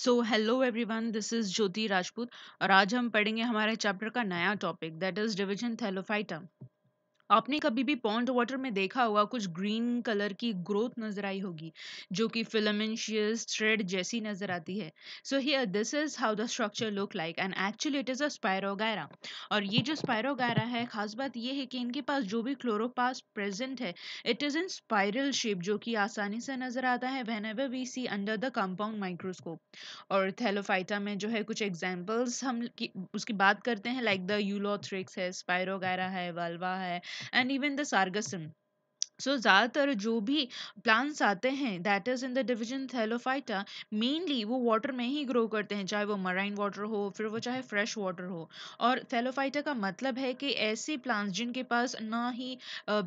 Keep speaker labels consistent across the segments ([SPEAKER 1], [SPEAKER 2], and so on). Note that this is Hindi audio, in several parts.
[SPEAKER 1] so hello everyone this is Jyoti Rajput और आज हम पढ़ेंगे हमारे चैप्टर का नया topic that is division Thallophyta आपने कभी भी पॉन्ड वाटर में देखा होगा कुछ ग्रीन कलर की ग्रोथ नजर आई होगी जो कि फिलामेंशियस थ्रेड जैसी नजर आती है so here this is how the structure look like and actually it is a spirogyra और ये जो स्पायरोगायरा है खास बात ये है कि इनके पास जो भी क्लोरोपास प्रेजेंट है it is in spiral shape जो कि आसानी से नजर आता है whenever we see under the compound microscope और थैलोफाइटा में जो है कुछ एग्जाम्पल्स हम उसकी बात करते हैं लाइक द यूलोथ्रिक्स है स्पायरोगायरा है वाल्वा है and even the Sargassum so so, ज़्यादातर जो भी प्लांट्स आते हैं that is in the division Thallophyta mainly वो वाटर में ही ग्रो करते हैं चाहे वो मराइन वाटर हो फिर वो चाहे फ्रेश वाटर हो और थैलोफाइटा का मतलब है कि ऐसे प्लांट्स जिनके पास ना ही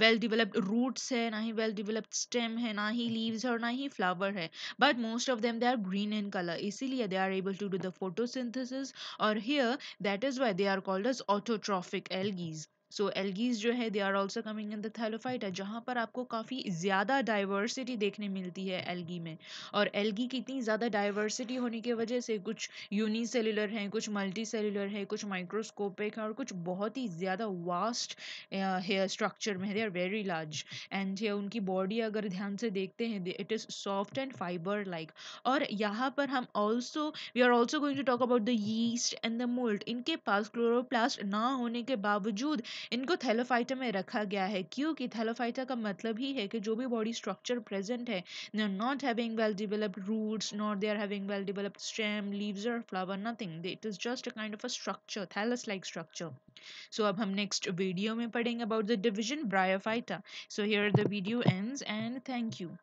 [SPEAKER 1] वेल डिवेलप्ड रूट्स है ना ही वेल डिवेलप्ड स्टेम है ना ही लीव्स है और ना ही फ्लावर है but most of them they are green in colour इसीलिए they are able to do the photosynthesis और here that is why they are called as autotrophic algae so algae जो है they are also coming in the Thallophyta जहाँ पर आपको काफ़ी ज़्यादा डाइवर्सिटी देखने मिलती है एल्गी में और एल्गी की इतनी ज़्यादा डाइवर्सिटी होने की वजह से कुछ यूनिसेलुलर हैं कुछ मल्टी सेलुलर हैं कुछ माइक्रोस्कोपिक हैं और कुछ बहुत ही ज़्यादा वास्ट हेयर स्ट्रक्चर में they are very large and उनकी बॉडी अगर ध्यान से देखते हैं it is soft and fibre like और यहाँ पर हम also we are also going to talk about the yeast and the mould इनके पास क्लोरोप्लास्ट ना होने के बावजूद इनको थैलोफाइटा में रखा गया है क्योंकि थैलोफाइटा का मतलब ही है कि जो भी बॉडी स्ट्रक्चर प्रेजेंट है they are not having well developed roots not they are having well developed stem leaves और flower nothing it is just a kind of a structure thallus like structure so अब हम नेक्स्ट वीडियो में पढ़ेंगे about the division Bryophyta so here the video ends and thank you